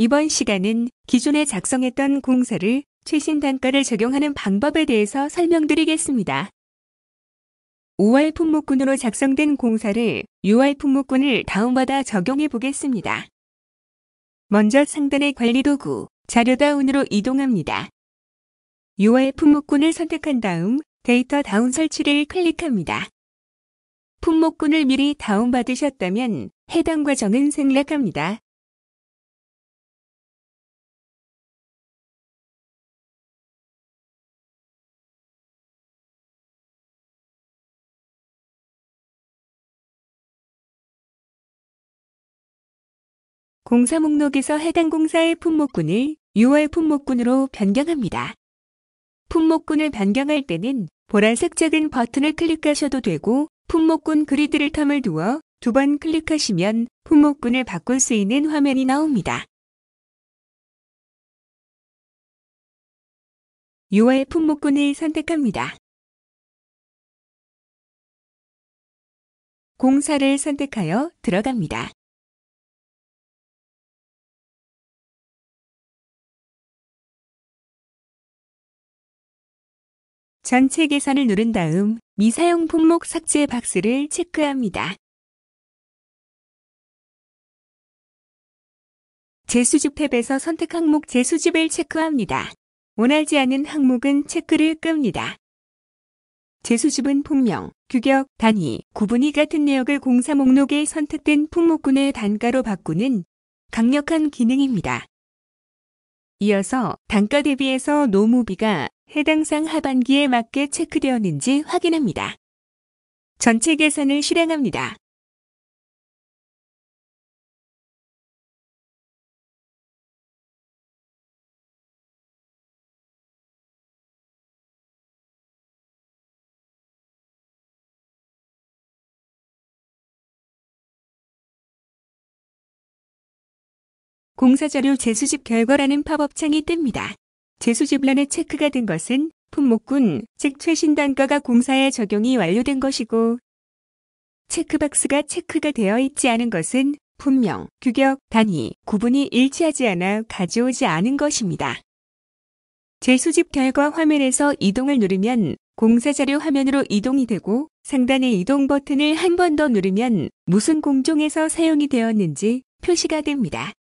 이번 시간은 기존에 작성했던 공사를 최신 단가를 적용하는 방법에 대해서 설명드리겠습니다. 5월 품목군으로 작성된 공사를 6월 품목군을 다운받아 적용해 보겠습니다. 먼저 상단의 관리 도구, 자료다운으로 이동합니다. 6월 품목군을 선택한 다음 데이터 다운 설치를 클릭합니다. 품목군을 미리 다운받으셨다면 해당 과정은 생략합니다. 공사 목록에서 해당 공사의 품목군을 6월 품목군으로 변경합니다. 품목군을 변경할 때는 보라색 작은 버튼을 클릭하셔도 되고 품목군 그리드를 텀을 두어 두 번 클릭하시면 품목군을 바꿀 수 있는 화면이 나옵니다. 6월 품목군을 선택합니다. 공사를 선택하여 들어갑니다. 전체 계산을 누른 다음 미사용 품목 삭제 박스를 체크합니다. 재수집 탭에서 선택 항목 재수집을 체크합니다. 원하지 않은 항목은 체크를 끕니다. 재수집은 품명, 규격, 단위, 구분이 같은 내역을 공사 목록에 선택된 품목군의 단가로 바꾸는 강력한 기능입니다. 이어서 단가 대비해서 노무비가 해당 상 하반기에 맞게 체크되었는지 확인합니다. 전체 계산을 실행합니다. 공사자료 재수집 결과라는 팝업창이 뜹니다. 재수집란의 체크가 된 것은 품목군, 즉 최신 단가가 공사에 적용이 완료된 것이고 체크박스가 체크가 되어 있지 않은 것은 품명, 규격, 단위, 구분이 일치하지 않아 가져오지 않은 것입니다. 재수집 결과 화면에서 이동을 누르면 공사자료 화면으로 이동이 되고 상단의 이동 버튼을 한 번 더 누르면 무슨 공종에서 사용이 되었는지 표시가 됩니다.